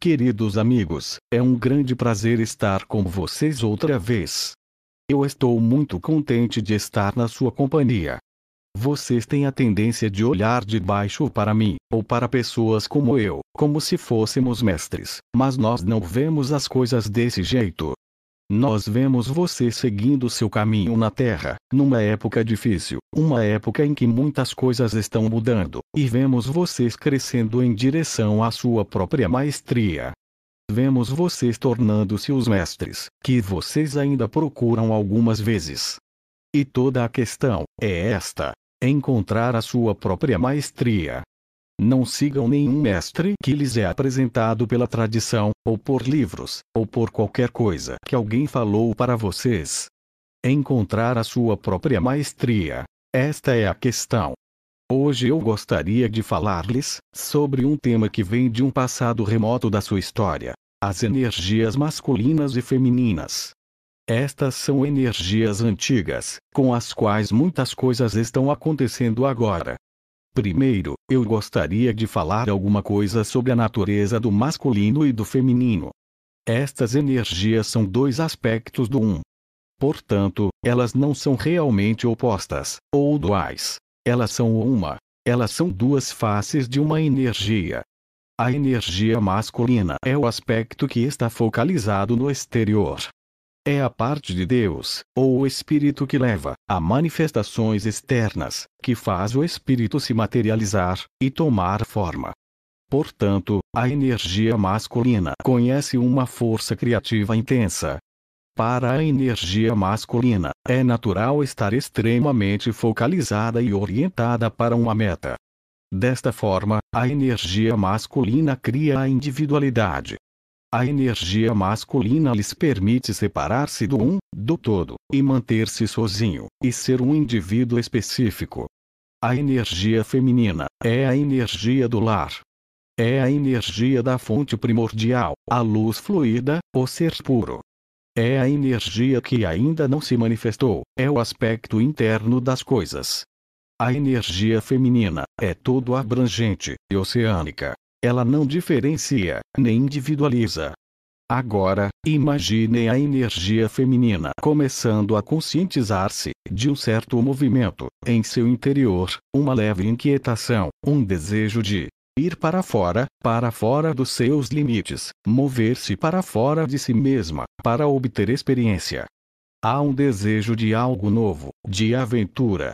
Queridos amigos, é um grande prazer estar com vocês outra vez. Eu estou muito contente de estar na sua companhia. Vocês têm a tendência de olhar de baixo para mim, ou para pessoas como eu, como se fôssemos mestres, mas nós não vemos as coisas desse jeito. Nós vemos você seguindo seu caminho na Terra, numa época difícil, uma época em que muitas coisas estão mudando, e vemos vocês crescendo em direção à sua própria maestria. Vemos vocês tornando-se os mestres, que vocês ainda procuram algumas vezes. E toda a questão é esta: encontrar a sua própria maestria, não sigam nenhum mestre que lhes é apresentado pela tradição, ou por livros, ou por qualquer coisa que alguém falou para vocês. Encontrar a sua própria maestria. Esta é a questão. Hoje eu gostaria de falar-lhes sobre um tema que vem de um passado remoto da sua história: as energias masculinas e femininas. Estas são energias antigas, com as quais muitas coisas estão acontecendo agora, Primeiro, eu gostaria de falar alguma coisa sobre a natureza do masculino e do feminino. Estas energias são dois aspectos do um. Portanto, elas não são realmente opostas, ou duais. Elas são uma. Elas são duas faces de uma energia. A energia masculina é o aspecto que está focalizado no exterior, é a parte de Deus, ou o Espírito que leva a manifestações externas, que faz o Espírito se materializar e tomar forma. Portanto, a energia masculina conhece uma força criativa intensa. Para a energia masculina, é natural estar extremamente focalizada e orientada para uma meta. Desta forma, a energia masculina cria a individualidade, a energia masculina lhes permite separar-se do um, do todo, e manter-se sozinho, e ser um indivíduo específico. A energia feminina é a energia do lar. É a energia da fonte primordial, a luz fluida, o ser puro. É a energia que ainda não se manifestou, é o aspecto interno das coisas. A energia feminina é todo abrangente e oceânica, ela não diferencia, nem individualiza. Agora, imaginem a energia feminina começando a conscientizar-se de um certo movimento em seu interior, uma leve inquietação, um desejo de ir para fora, para fora dos seus limites, mover-se para fora de si mesma, para obter experiência. Há um desejo de algo novo, de aventura,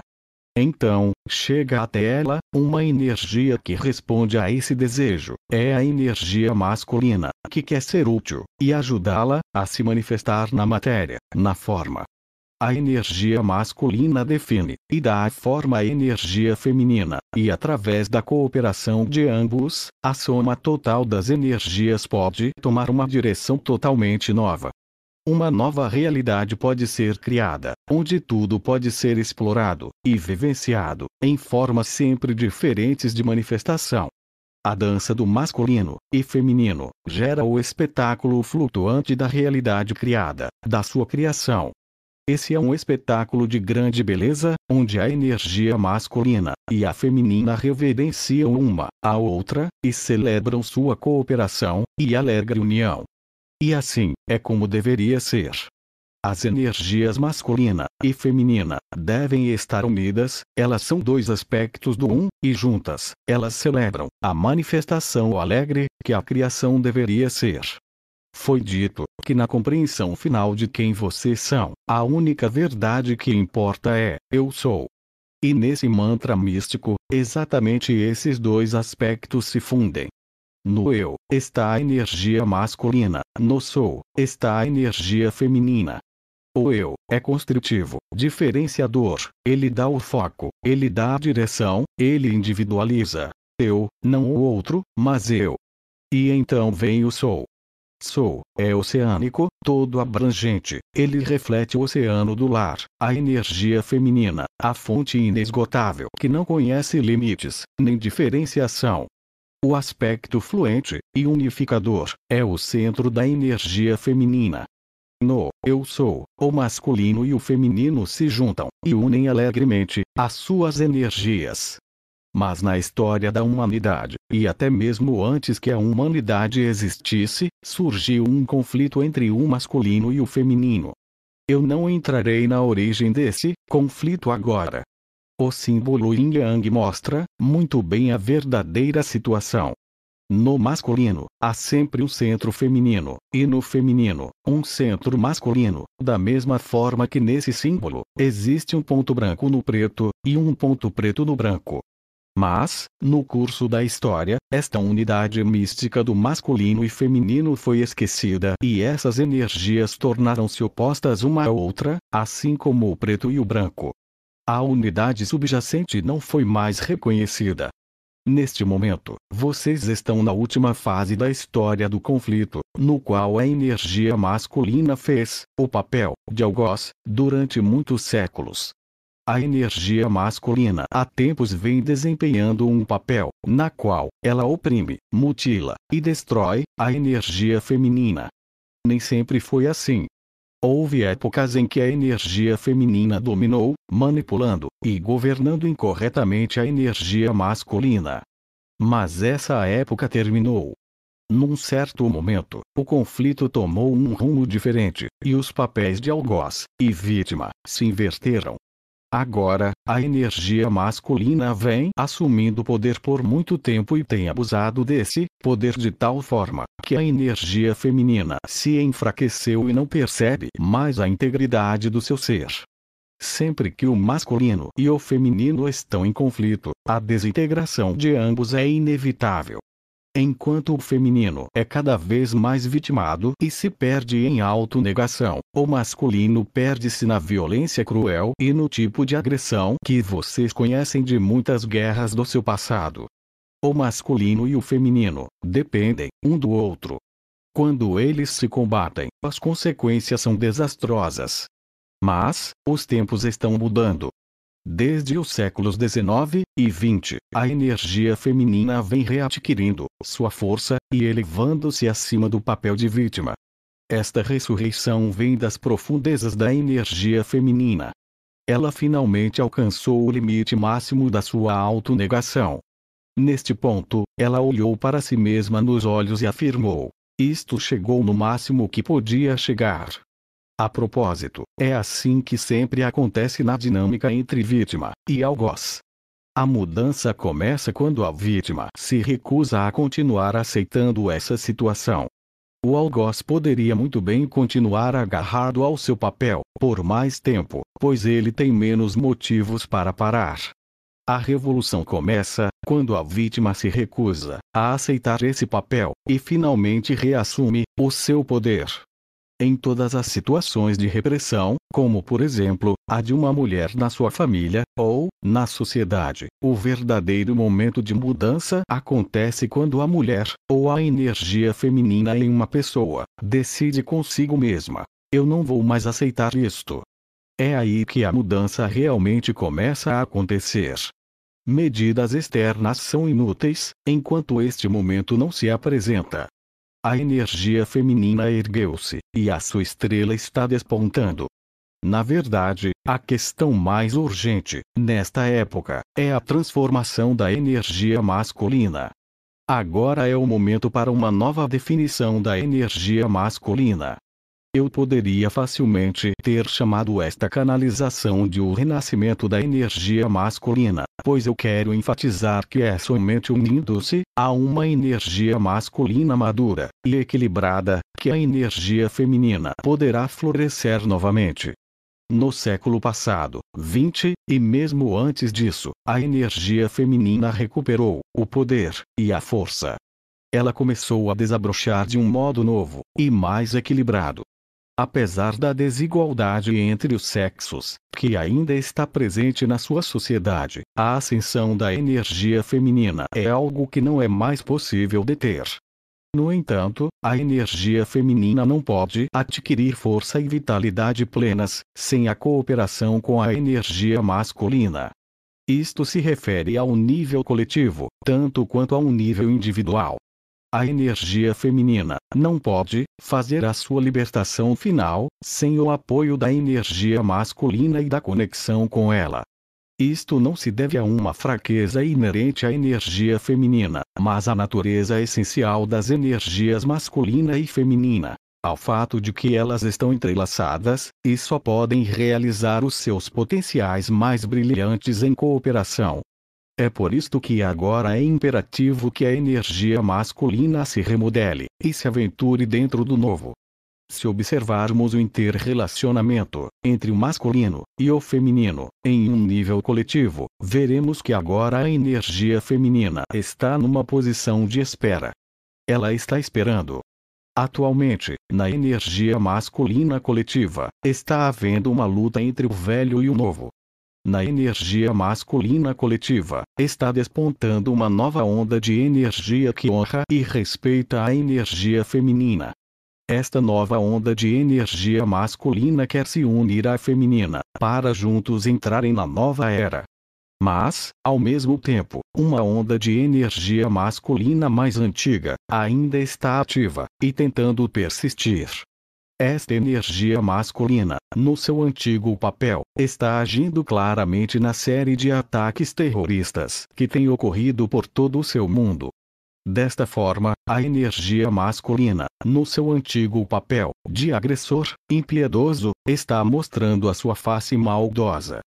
então, chega até ela uma energia que responde a esse desejo. É a energia masculina, que quer ser útil e ajudá-la a se manifestar na matéria, na forma. A energia masculina define e dá forma à energia feminina, e através da cooperação de ambos, a soma total das energias pode tomar uma direção totalmente nova. Uma nova realidade pode ser criada, onde tudo pode ser explorado e vivenciado, em formas sempre diferentes de manifestação. A dança do masculino e feminino gera o espetáculo flutuante da realidade criada, da sua criação. Esse é um espetáculo de grande beleza, onde a energia masculina e a feminina reverenciam uma a outra e celebram sua cooperação e alegre união. E assim, é como deveria ser. As energias masculina e feminina devem estar unidas, elas são dois aspectos do um, e juntas, elas celebram a manifestação alegre que a criação deveria ser. Foi dito que na compreensão final de quem vocês são, a única verdade que importa é: eu sou. E nesse mantra místico, exatamente esses dois aspectos se fundem. No eu está a energia masculina, no sou está a energia feminina. O eu é construtivo, diferenciador, ele dá o foco, ele dá a direção, ele individualiza. Eu, não o outro, mas eu. E então vem o sou. Sou é oceânico, todo abrangente, ele reflete o oceano do lar, a energia feminina, a fonte inesgotável que não conhece limites, nem diferenciação. O aspecto fluente e unificador é o centro da energia feminina. No eu sou, o masculino e o feminino se juntam e unem alegremente as suas energias. Mas na história da humanidade, e até mesmo antes que a humanidade existisse, surgiu um conflito entre o masculino e o feminino. Eu não entrarei na origem desse conflito agora, o símbolo yin yang mostra, muito bem a verdadeira situação. No masculino, há sempre um centro feminino, e no feminino, um centro masculino, da mesma forma que nesse símbolo, existe um ponto branco no preto, e um ponto preto no branco. Mas, no curso da história, esta unidade mística do masculino e feminino foi esquecida e essas energias tornaram-se opostas uma à outra, assim como o preto e o branco. A unidade subjacente não foi mais reconhecida. Neste momento, vocês estão na última fase da história do conflito, no qual a energia masculina fez o papel de algoz durante muitos séculos. A energia masculina há tempos vem desempenhando um papel, na qual ela oprime, mutila e destrói a energia feminina. Nem sempre foi assim, Houve épocas em que a energia feminina dominou, manipulando e governando incorretamente a energia masculina. Mas essa época terminou. Num certo momento, o conflito tomou um rumo diferente, e os papéis de algoz e vítima se inverteram. Agora, a energia masculina vem assumindo poder por muito tempo e tem abusado desse poder de tal forma que a energia feminina se enfraqueceu e não percebe mais a integridade do seu ser. Sempre que o masculino e o feminino estão em conflito, a desintegração de ambos é inevitável enquanto o feminino é cada vez mais vitimado e se perde em autonegação, o masculino perde-se na violência cruel e no tipo de agressão que vocês conhecem de muitas guerras do seu passado. O masculino e o feminino dependem um do outro. Quando eles se combatem, as consequências são desastrosas. Mas, os tempos estão mudando, Desde os séculos 19 e 20, a energia feminina vem readquirindo sua força e elevando-se acima do papel de vítima. Esta ressurreição vem das profundezas da energia feminina. Ela finalmente alcançou o limite máximo da sua autonegação. Neste ponto, ela olhou para si mesma nos olhos e afirmou: Isto chegou no máximo que podia chegar. A propósito, é assim que sempre acontece na dinâmica entre vítima e algoz. A mudança começa quando a vítima se recusa a continuar aceitando essa situação. O algoz poderia muito bem continuar agarrado ao seu papel por mais tempo, pois ele tem menos motivos para parar. A revolução começa quando a vítima se recusa a aceitar esse papel e finalmente reassume o seu poder em todas as situações de repressão, como por exemplo, a de uma mulher na sua família, ou, na sociedade. O verdadeiro momento de mudança acontece quando a mulher, ou a energia feminina em uma pessoa, decide consigo mesma: eu não vou mais aceitar isto. É aí que a mudança realmente começa a acontecer. Medidas externas são inúteis, enquanto este momento não se apresenta. A energia feminina ergueu-se, e a sua estrela está despontando. Na verdade, a questão mais urgente, nesta época, é a transformação da energia masculina. Agora é o momento para uma nova definição da energia masculina eu poderia facilmente ter chamado esta canalização de o renascimento da energia masculina, pois eu quero enfatizar que é somente unindo-se a uma energia masculina madura e equilibrada que a energia feminina poderá florescer novamente. No século passado, 20, e mesmo antes disso, a energia feminina recuperou o poder e a força. Ela começou a desabrochar de um modo novo e mais equilibrado, Apesar da desigualdade entre os sexos, que ainda está presente na sua sociedade, a ascensão da energia feminina é algo que não é mais possível deter. No entanto, a energia feminina não pode adquirir força e vitalidade plenas sem a cooperação com a energia masculina. Isto se refere ao nível coletivo, tanto quanto ao nível individual. A energia feminina não pode fazer a sua libertação final sem o apoio da energia masculina e da conexão com ela. Isto não se deve a uma fraqueza inerente à energia feminina, mas à natureza essencial das energias masculina e feminina, ao fato de que elas estão entrelaçadas e só podem realizar os seus potenciais mais brilhantes em cooperação. É por isto que agora é imperativo que a energia masculina se remodele e se aventure dentro do novo. Se observarmos o interrelacionamento entre o masculino e o feminino em um nível coletivo, veremos que agora a energia feminina está numa posição de espera. Ela está esperando. Atualmente, na energia masculina coletiva, está havendo uma luta entre o velho e o novo, na energia masculina coletiva, está despontando uma nova onda de energia que honra e respeita a energia feminina. Esta nova onda de energia masculina quer se unir à feminina, para juntos entrarem na nova era. Mas, ao mesmo tempo, uma onda de energia masculina mais antiga, ainda está ativa, e tentando persistir. Esta energia masculina, no seu antigo papel, está agindo claramente na série de ataques terroristas que tem ocorrido por todo o seu mundo. Desta forma, a energia masculina, no seu antigo papel de agressor, impiedoso, está mostrando a sua face maldosa.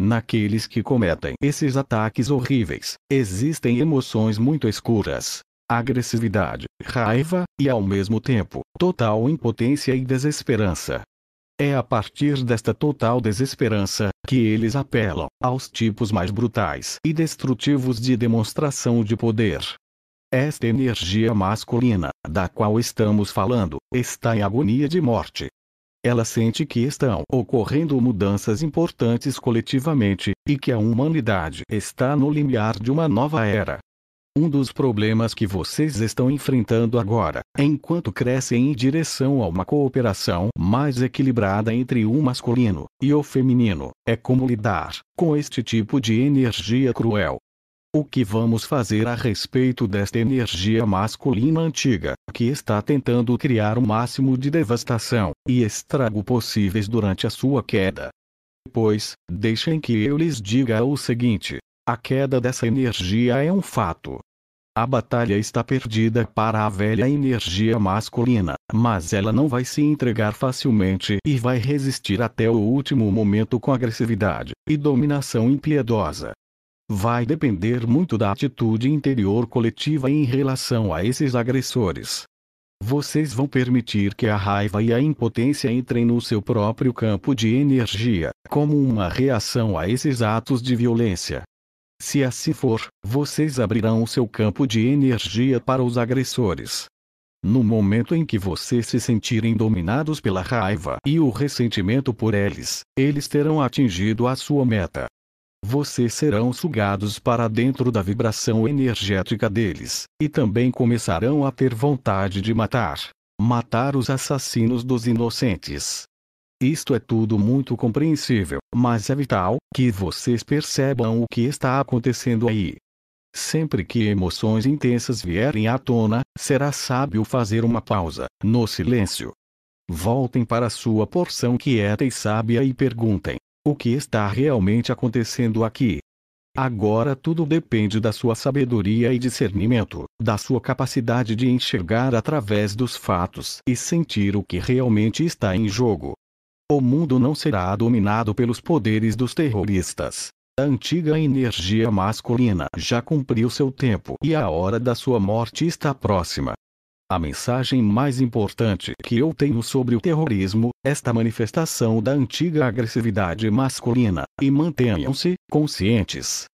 Naqueles que cometem esses ataques horríveis, existem emoções muito escuras, agressividade, raiva, e ao mesmo tempo, total impotência e desesperança. É a partir desta total desesperança que eles apelam aos tipos mais brutais e destrutivos de demonstração de poder. Esta energia masculina, da qual estamos falando, está em agonia de morte. Ela sente que estão ocorrendo mudanças importantes coletivamente, e que a humanidade está no limiar de uma nova era. Um dos problemas que vocês estão enfrentando agora, enquanto crescem em direção a uma cooperação mais equilibrada entre o masculino e o feminino, é como lidar com este tipo de energia cruel. O que vamos fazer a respeito desta energia masculina antiga, que está tentando criar o máximo de devastação e estrago possíveis durante a sua queda? Pois, deixem que eu lhes diga o seguinte: a queda dessa energia é um fato. A batalha está perdida para a velha energia masculina, mas ela não vai se entregar facilmente e vai resistir até o último momento com agressividade e dominação impiedosa. Vai depender muito da atitude interior coletiva em relação a esses agressores. Vocês vão permitir que a raiva e a impotência entrem no seu próprio campo de energia, como uma reação a esses atos de violência, se assim for, vocês abrirão o seu campo de energia para os agressores. No momento em que vocês se sentirem dominados pela raiva e o ressentimento por eles, eles terão atingido a sua meta. Vocês serão sugados para dentro da vibração energética deles, e também começarão a ter vontade de matar. Matar os assassinos dos inocentes, isto é tudo muito compreensível, mas é vital que vocês percebam o que está acontecendo aí. Sempre que emoções intensas vierem à tona, será sábio fazer uma pausa, no silêncio. Voltem para sua porção quieta é e sábia e perguntem: o que está realmente acontecendo aqui? Agora tudo depende da sua sabedoria e discernimento, da sua capacidade de enxergar através dos fatos e sentir o que realmente está em jogo. O mundo não será dominado pelos poderes dos terroristas. A antiga energia masculina já cumpriu seu tempo e a hora da sua morte está próxima. A mensagem mais importante que eu tenho sobre o terrorismo, esta manifestação da antiga agressividade masculina, e mantenham-se conscientes.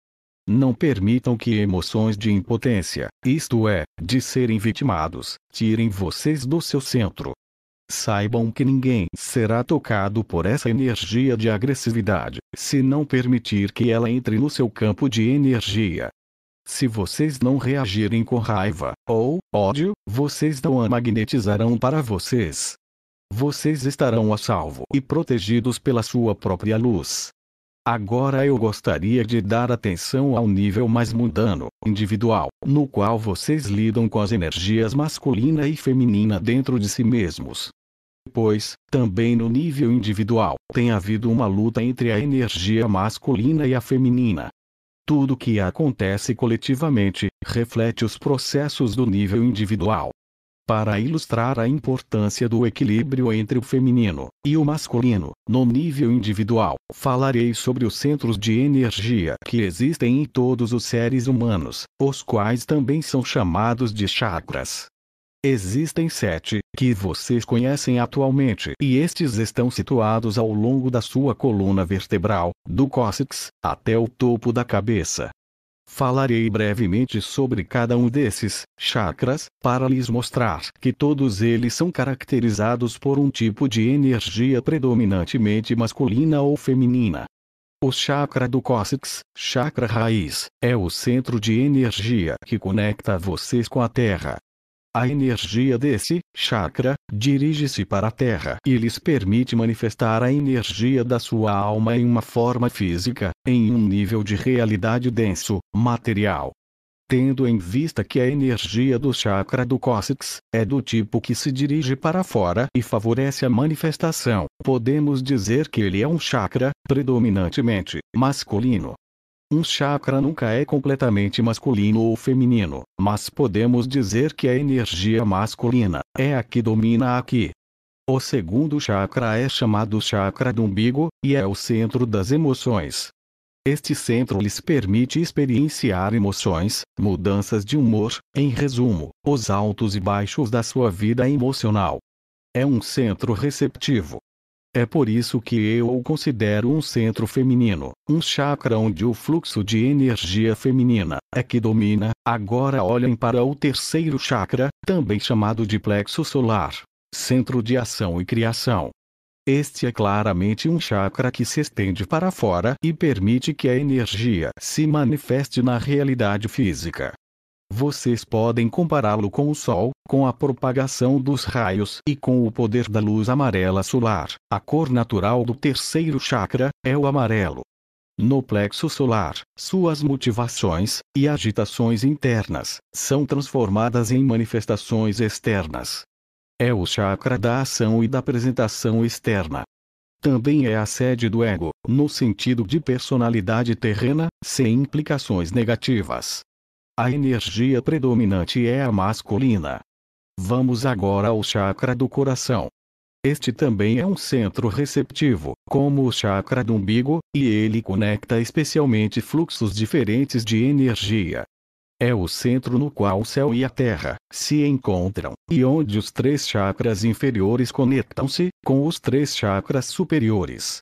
Não permitam que emoções de impotência, isto é, de serem vitimados, tirem vocês do seu centro saibam que ninguém será tocado por essa energia de agressividade, se não permitir que ela entre no seu campo de energia. Se vocês não reagirem com raiva ou ódio, vocês não a magnetizarão para vocês. Vocês estarão a salvo e protegidos pela sua própria luz. Agora eu gostaria de dar atenção ao nível mais mundano, individual, no qual vocês lidam com as energias masculina e feminina dentro de si mesmos pois, também no nível individual, tem havido uma luta entre a energia masculina e a feminina. Tudo que acontece coletivamente reflete os processos do nível individual. Para ilustrar a importância do equilíbrio entre o feminino e o masculino, no nível individual, falarei sobre os centros de energia que existem em todos os seres humanos, os quais também são chamados de chakras. Existem sete, que vocês conhecem atualmente, e estes estão situados ao longo da sua coluna vertebral, do cóccix, até o topo da cabeça. Falarei brevemente sobre cada um desses chakras, para lhes mostrar que todos eles são caracterizados por um tipo de energia predominantemente masculina ou feminina. O chakra do cóccix, chakra raiz, é o centro de energia que conecta vocês com a Terra, a energia desse chakra dirige-se para a Terra e lhes permite manifestar a energia da sua alma em uma forma física, em um nível de realidade denso, material. Tendo em vista que a energia do chakra do cóccix é do tipo que se dirige para fora e favorece a manifestação, podemos dizer que ele é um chakra predominantemente masculino. Um chakra nunca é completamente masculino ou feminino, mas podemos dizer que a energia masculina é a que domina aqui. O segundo chakra é chamado chakra do umbigo, e é o centro das emoções. Este centro lhes permite experienciar emoções, mudanças de humor, em resumo, os altos e baixos da sua vida emocional. É um centro receptivo, é por isso que eu o considero um centro feminino, um chakra onde o fluxo de energia feminina é que domina. Agora olhem para o terceiro chakra, também chamado de plexo solar, centro de ação e criação. Este é claramente um chakra que se estende para fora e permite que a energia se manifeste na realidade física. Vocês podem compará-lo com o Sol, com a propagação dos raios e com o poder da luz amarela solar. A cor natural do terceiro chakra é o amarelo. No plexo solar, suas motivações e agitações internas são transformadas em manifestações externas. É o chakra da ação e da apresentação externa. Também é a sede do ego, no sentido de personalidade terrena, sem implicações negativas. A energia predominante é a masculina. Vamos agora ao chakra do coração. Este também é um centro receptivo, como o chakra do umbigo, e ele conecta especialmente fluxos diferentes de energia. É o centro no qual o céu e a terra se encontram, e onde os três chakras inferiores conectam-se com os três chakras superiores.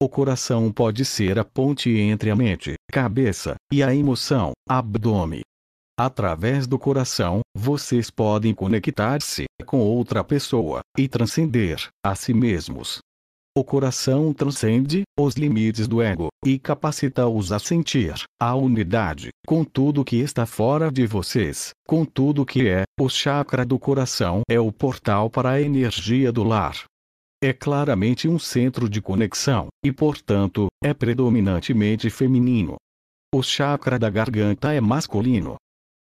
O coração pode ser a ponte entre a mente, cabeça, e a emoção, abdômen, Através do coração, vocês podem conectar-se com outra pessoa e transcender a si mesmos. O coração transcende os limites do ego e capacita-os a sentir a unidade com tudo que está fora de vocês, com tudo que é. O chakra do coração é o portal para a energia do lar. É claramente um centro de conexão e, portanto, é predominantemente feminino. O chakra da garganta é masculino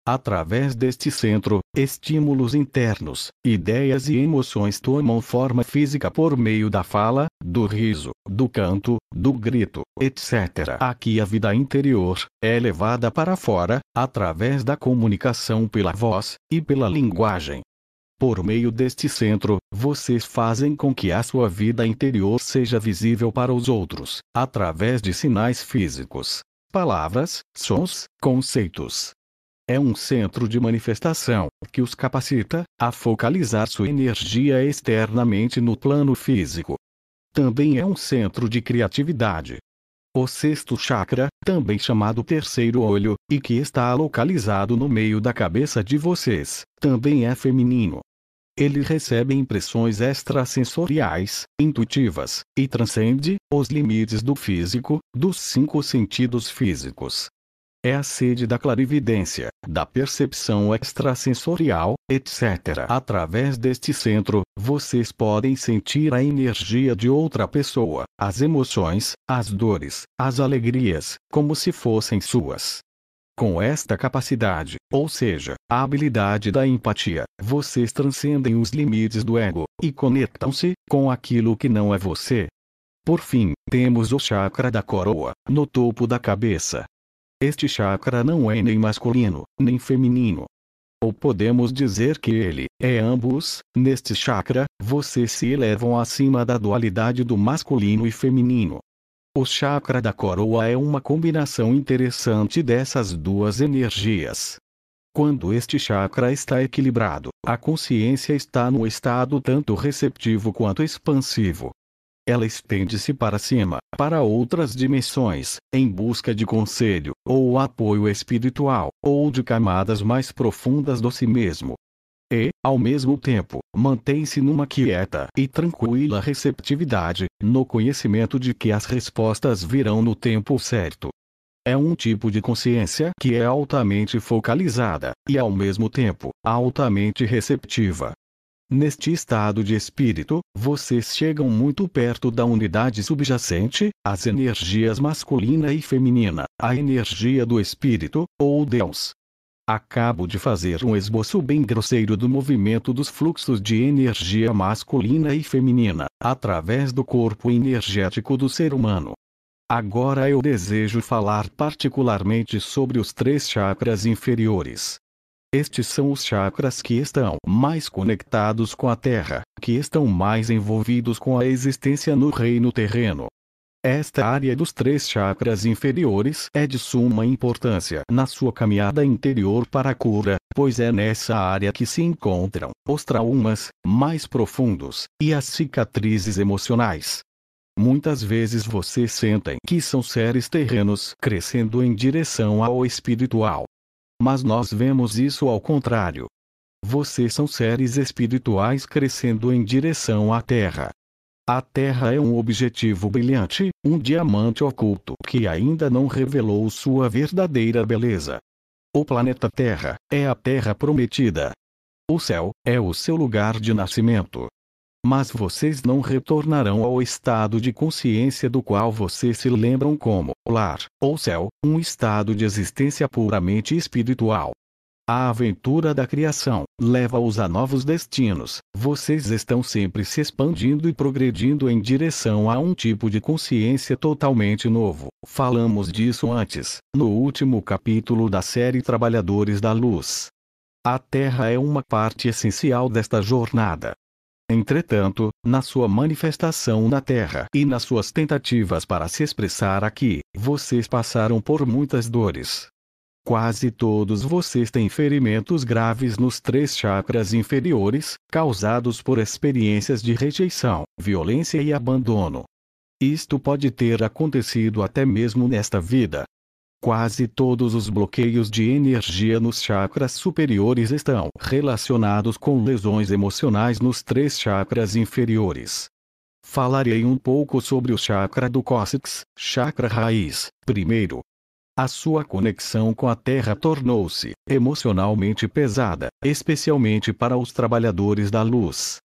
Através deste centro, estímulos internos, ideias e emoções tomam forma física por meio da fala, do riso, do canto, do grito, etc. Aqui a vida interior é levada para fora, através da comunicação pela voz e pela linguagem. Por meio deste centro, vocês fazem com que a sua vida interior seja visível para os outros, através de sinais físicos, palavras, sons, conceitos, é um centro de manifestação que os capacita a focalizar sua energia externamente no plano físico. Também é um centro de criatividade. O sexto chakra, também chamado terceiro olho, e que está localizado no meio da cabeça de vocês, também é feminino. Ele recebe impressões extrasensoriais, intuitivas, e transcende os limites do físico, dos cinco sentidos físicos, é a sede da clarividência, da percepção extrasensorial, etc. Através deste centro, vocês podem sentir a energia de outra pessoa, as emoções, as dores, as alegrias, como se fossem suas. Com esta capacidade, ou seja, a habilidade da empatia, vocês transcendem os limites do ego e conectam-se com aquilo que não é você. Por fim, temos o chakra da coroa, no topo da cabeça, este chakra não é nem masculino, nem feminino. Ou podemos dizer que ele é ambos, neste chakra, vocês se elevam acima da dualidade do masculino e feminino. O chakra da coroa é uma combinação interessante dessas duas energias. Quando este chakra está equilibrado, a consciência está no estado tanto receptivo quanto expansivo ela estende se para cima, para outras dimensões, em busca de conselho, ou apoio espiritual, ou de camadas mais profundas do si mesmo. E, ao mesmo tempo, mantém-se numa quieta e tranquila receptividade, no conhecimento de que as respostas virão no tempo certo. É um tipo de consciência que é altamente focalizada, e ao mesmo tempo, altamente receptiva. Neste estado de espírito, vocês chegam muito perto da unidade subjacente, as energias masculina e feminina, a energia do espírito, ou Deus. Acabo de fazer um esboço bem grosseiro do movimento dos fluxos de energia masculina e feminina, através do corpo energético do ser humano. Agora eu desejo falar particularmente sobre os três chakras inferiores, estes são os chakras que estão mais conectados com a Terra, que estão mais envolvidos com a existência no reino terreno. Esta área dos três chakras inferiores é de suma importância na sua caminhada interior para a cura, pois é nessa área que se encontram os traumas mais profundos e as cicatrizes emocionais. Muitas vezes vocês sentem que são seres terrenos crescendo em direção ao espiritual, mas nós vemos isso ao contrário. Vocês são seres espirituais crescendo em direção à Terra. A Terra é um objetivo brilhante, um diamante oculto que ainda não revelou sua verdadeira beleza. O planeta Terra é a Terra prometida. O céu é o seu lugar de nascimento mas vocês não retornarão ao estado de consciência do qual vocês se lembram como lar, ou céu, um estado de existência puramente espiritual. A aventura da criação leva-os a novos destinos. Vocês estão sempre se expandindo e progredindo em direção a um tipo de consciência totalmente novo. Falamos disso antes, no último capítulo da série Trabalhadores da Luz. A Terra é uma parte essencial desta jornada. Entretanto, na sua manifestação na Terra e nas suas tentativas para se expressar aqui, vocês passaram por muitas dores. Quase todos vocês têm ferimentos graves nos três chakras inferiores, causados por experiências de rejeição, violência e abandono. Isto pode ter acontecido até mesmo nesta vida, Quase todos os bloqueios de energia nos chakras superiores estão relacionados com lesões emocionais nos três chakras inferiores. Falarei um pouco sobre o chakra do cóccix, chakra raiz, primeiro. A sua conexão com a Terra tornou-se emocionalmente pesada, especialmente para os trabalhadores da luz,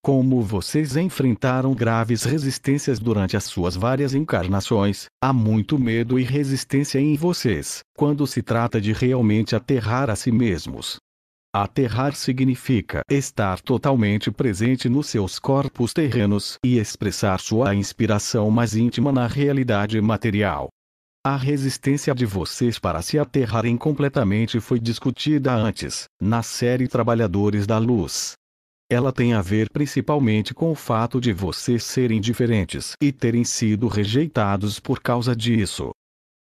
como vocês enfrentaram graves resistências durante as suas várias encarnações, há muito medo e resistência em vocês, quando se trata de realmente aterrar a si mesmos. Aterrar significa estar totalmente presente nos seus corpos terrenos e expressar sua inspiração mais íntima na realidade material. A resistência de vocês para se aterrarem completamente foi discutida antes, na série Trabalhadores da Luz, ela tem a ver principalmente com o fato de vocês serem diferentes e terem sido rejeitados por causa disso.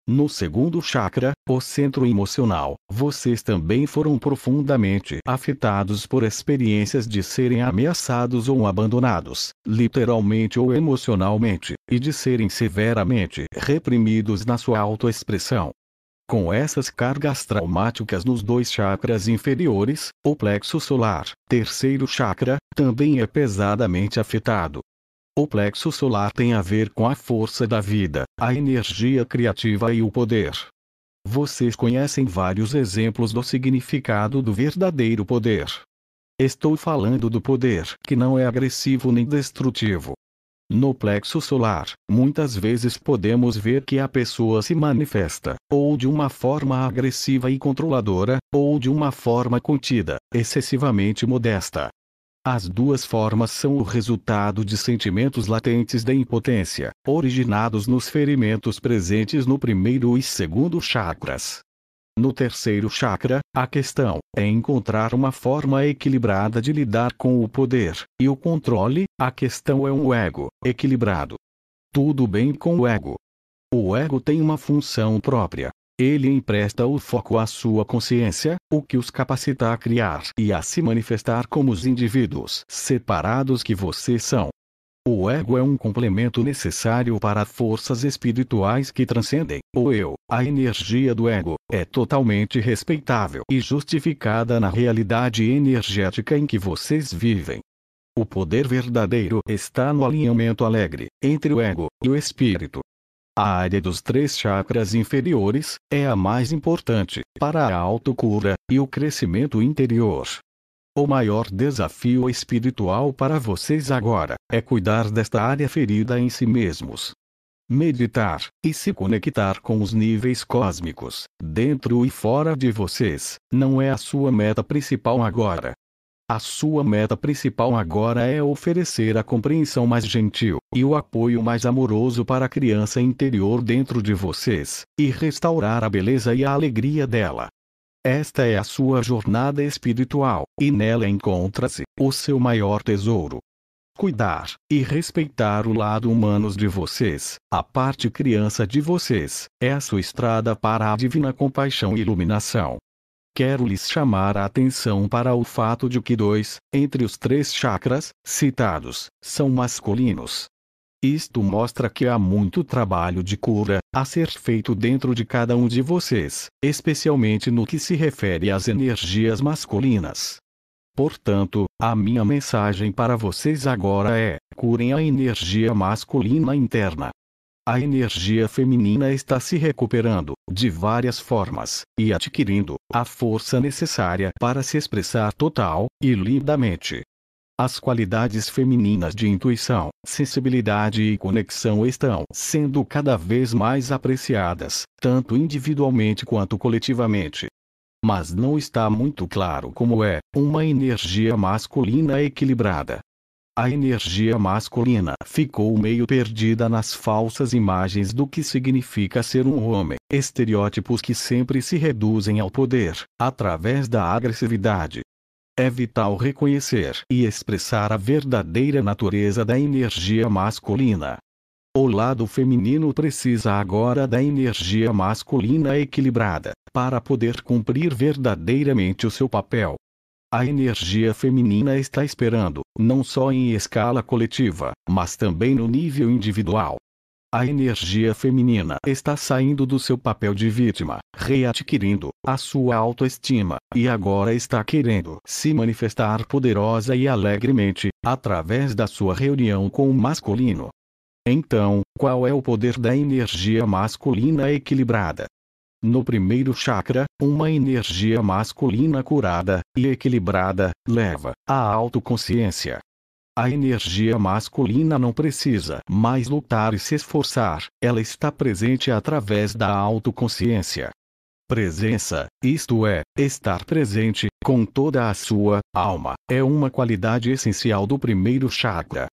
No segundo chakra, o centro emocional, vocês também foram profundamente afetados por experiências de serem ameaçados ou abandonados, literalmente ou emocionalmente, e de serem severamente reprimidos na sua autoexpressão com essas cargas traumáticas nos dois chakras inferiores, o plexo solar, terceiro chakra, também é pesadamente afetado. O plexo solar tem a ver com a força da vida, a energia criativa e o poder. Vocês conhecem vários exemplos do significado do verdadeiro poder. Estou falando do poder que não é agressivo nem destrutivo, no plexo solar, muitas vezes podemos ver que a pessoa se manifesta, ou de uma forma agressiva e controladora, ou de uma forma contida, excessivamente modesta. As duas formas são o resultado de sentimentos latentes de impotência, originados nos ferimentos presentes no primeiro e segundo chakras. No terceiro chakra, a questão é encontrar uma forma equilibrada de lidar com o poder e o controle, a questão é um ego equilibrado. Tudo bem com o ego. O ego tem uma função própria. Ele empresta o foco à sua consciência, o que os capacita a criar e a se manifestar como os indivíduos separados que vocês são. O ego é um complemento necessário para forças espirituais que transcendem o eu. A energia do ego é totalmente respeitável e justificada na realidade energética em que vocês vivem. O poder verdadeiro está no alinhamento alegre entre o ego e o espírito. A área dos três chakras inferiores é a mais importante para a autocura e o crescimento interior. O maior desafio espiritual para vocês agora é cuidar desta área ferida em si mesmos. Meditar e se conectar com os níveis cósmicos, dentro e fora de vocês, não é a sua meta principal agora. A sua meta principal agora é oferecer a compreensão mais gentil e o apoio mais amoroso para a criança interior dentro de vocês, e restaurar a beleza e a alegria dela. Esta é a sua jornada espiritual, e nela encontra-se o seu maior tesouro. Cuidar e respeitar o lado humanos de vocês, a parte criança de vocês, é a sua estrada para a divina compaixão e iluminação. Quero lhes chamar a atenção para o fato de que dois, entre os três chakras, citados, são masculinos, isto mostra que há muito trabalho de cura a ser feito dentro de cada um de vocês, especialmente no que se refere às energias masculinas. Portanto, a minha mensagem para vocês agora é: curem a energia masculina interna. A energia feminina está se recuperando, de várias formas, e adquirindo a força necessária para se expressar total e lindamente. As qualidades femininas de intuição, sensibilidade e conexão estão sendo cada vez mais apreciadas, tanto individualmente quanto coletivamente. Mas não está muito claro como é uma energia masculina equilibrada. A energia masculina ficou meio perdida nas falsas imagens do que significa ser um homem, estereótipos que sempre se reduzem ao poder, através da agressividade, é vital reconhecer e expressar a verdadeira natureza da energia masculina. O lado feminino precisa agora da energia masculina equilibrada, para poder cumprir verdadeiramente o seu papel. A energia feminina está esperando, não só em escala coletiva, mas também no nível individual, a energia feminina está saindo do seu papel de vítima, readquirindo a sua autoestima, e agora está querendo se manifestar poderosa e alegremente, através da sua reunião com o masculino. Então, qual é o poder da energia masculina equilibrada? No primeiro chakra, uma energia masculina curada e equilibrada leva à autoconsciência, a energia masculina não precisa mais lutar e se esforçar, ela está presente através da autoconsciência. Presença, isto é, estar presente, com toda a sua alma, é uma qualidade essencial do primeiro chakra.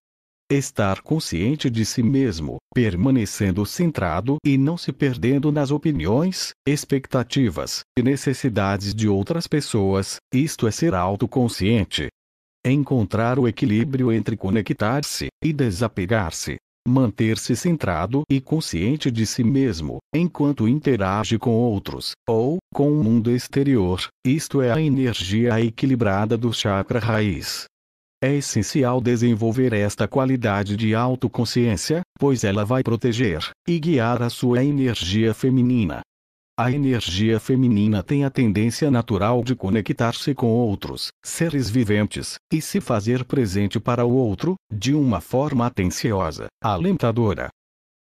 Estar consciente de si mesmo, permanecendo centrado e não se perdendo nas opiniões, expectativas e necessidades de outras pessoas, isto é ser autoconsciente. É encontrar o equilíbrio entre conectar-se e desapegar-se. Manter-se centrado e consciente de si mesmo, enquanto interage com outros, ou com o mundo exterior, isto é a energia equilibrada do chakra raiz. É essencial desenvolver esta qualidade de autoconsciência, pois ela vai proteger e guiar a sua energia feminina, a energia feminina tem a tendência natural de conectar-se com outros seres viventes e se fazer presente para o outro, de uma forma atenciosa, alentadora.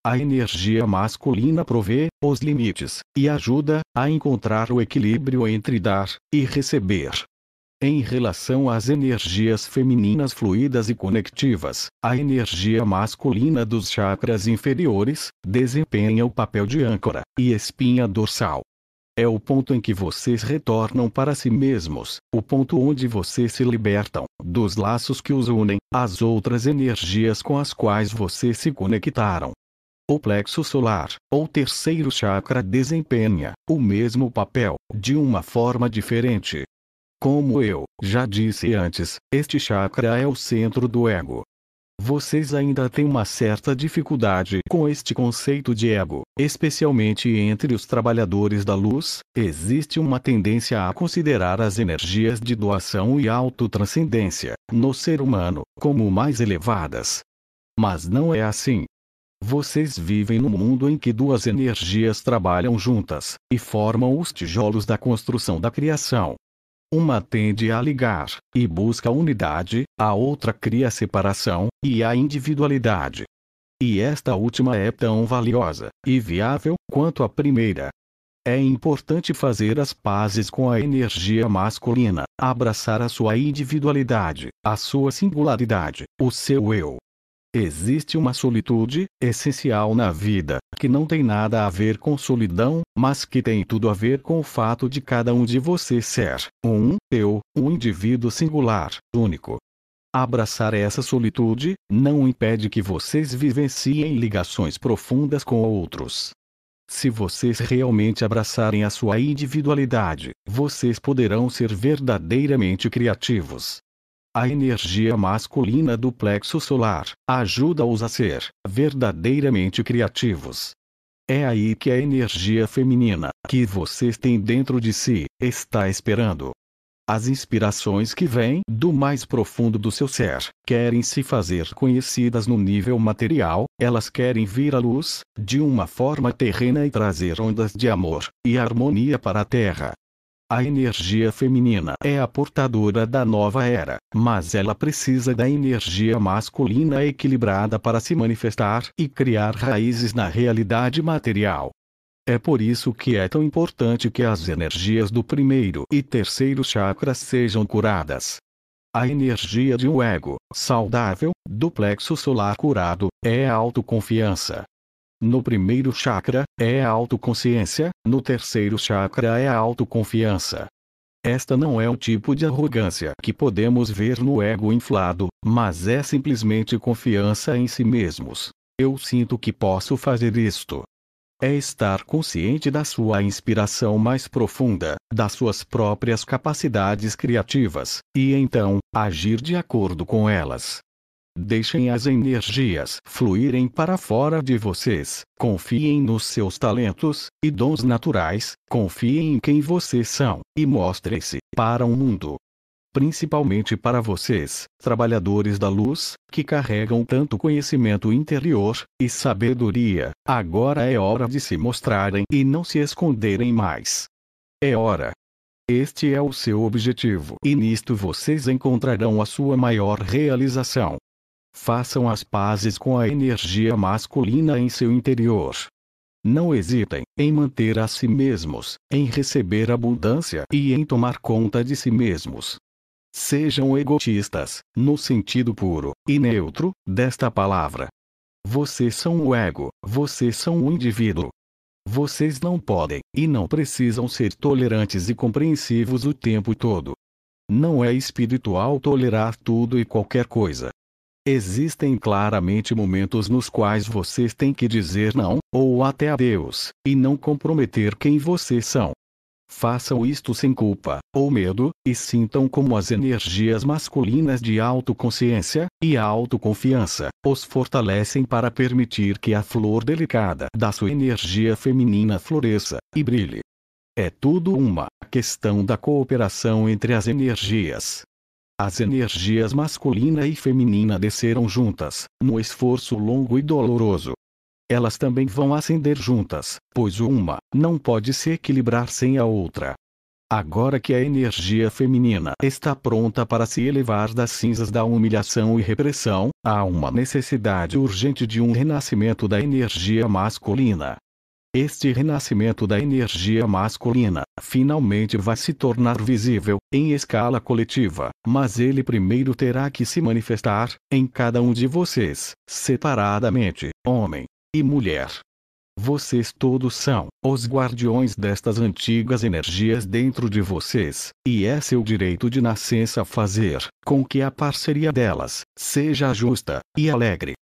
A energia masculina provê os limites e ajuda a encontrar o equilíbrio entre dar e receber. Em relação às energias femininas fluídas e conectivas, a energia masculina dos chakras inferiores desempenha o papel de âncora e espinha dorsal. É o ponto em que vocês retornam para si mesmos, o ponto onde vocês se libertam dos laços que os unem às outras energias com as quais vocês se conectaram. O plexo solar, ou terceiro chakra, desempenha o mesmo papel, de uma forma diferente, como eu já disse antes, este chakra é o centro do ego. Vocês ainda têm uma certa dificuldade com este conceito de ego, especialmente entre os trabalhadores da luz. Existe uma tendência a considerar as energias de doação e autotranscendência, no ser humano, como mais elevadas. Mas não é assim. Vocês vivem num mundo em que duas energias trabalham juntas e formam os tijolos da construção da criação. Uma tende a ligar, e busca a unidade, a outra cria a separação, e a individualidade. E esta última é tão valiosa e viável quanto a primeira. É importante fazer as pazes com a energia masculina, abraçar a sua individualidade, a sua singularidade, o seu eu, Existe uma solitude, essencial na vida, que não tem nada a ver com solidão, mas que tem tudo a ver com o fato de cada um de vocês ser um eu, um indivíduo singular, único. Abraçar essa solitude não impede que vocês vivenciem ligações profundas com outros. Se vocês realmente abraçarem a sua individualidade, vocês poderão ser verdadeiramente criativos, a energia masculina do plexo solar ajuda-os a ser verdadeiramente criativos. É aí que a energia feminina que vocês têm dentro de si está esperando. As inspirações que vêm do mais profundo do seu ser querem se fazer conhecidas no nível material, elas querem vir à luz, de uma forma terrena e trazer ondas de amor e harmonia para a Terra. A energia feminina é a portadora da nova era, mas ela precisa da energia masculina equilibrada para se manifestar e criar raízes na realidade material. É por isso que é tão importante que as energias do primeiro e terceiro chakras sejam curadas. A energia de um ego saudável, do plexo solar curado, é a autoconfiança, no primeiro chakra, é a autoconsciência, no terceiro chakra é a autoconfiança. Esta não é o tipo de arrogância que podemos ver no ego inflado, mas é simplesmente confiança em si mesmos. Eu sinto que posso fazer isto. É estar consciente da sua inspiração mais profunda, das suas próprias capacidades criativas, e então, agir de acordo com elas. Deixem as energias fluírem para fora de vocês, confiem nos seus talentos e dons naturais, confiem em quem vocês são, e mostrem-se para o mundo. Principalmente para vocês, trabalhadores da luz, que carregam tanto conhecimento interior e sabedoria, agora é hora de se mostrarem e não se esconderem mais. É hora, este é o seu objetivo e nisto vocês encontrarão a sua maior realização. Façam as pazes com a energia masculina em seu interior. Não hesitem em manter a si mesmos, em receber abundância e em tomar conta de si mesmos. Sejam egotistas, no sentido puro e neutro desta palavra. Vocês são o ego, vocês são o indivíduo. Vocês não podem e não precisam ser tolerantes e compreensivos o tempo todo. Não é espiritual tolerar tudo e qualquer coisa, Existem claramente momentos nos quais vocês têm que dizer não, ou até adeus, e não comprometer quem vocês são. Façam isto sem culpa ou medo, e sintam como as energias masculinas de autoconsciência e autoconfiança os fortalecem para permitir que a flor delicada da sua energia feminina floresça e brilhe. É tudo uma questão da cooperação entre as energias. As energias masculina e feminina desceram juntas, no esforço longo e doloroso. Elas também vão ascender juntas, pois uma não pode se equilibrar sem a outra. Agora que a energia feminina está pronta para se elevar das cinzas da humilhação e repressão, há uma necessidade urgente de um renascimento da energia masculina, este renascimento da energia masculina finalmente vai se tornar visível, em escala coletiva, mas ele primeiro terá que se manifestar, em cada um de vocês, separadamente, homem e mulher. Vocês todos são os guardiões destas antigas energias dentro de vocês, e é seu direito de nascença fazer com que a parceria delas seja justa e alegre.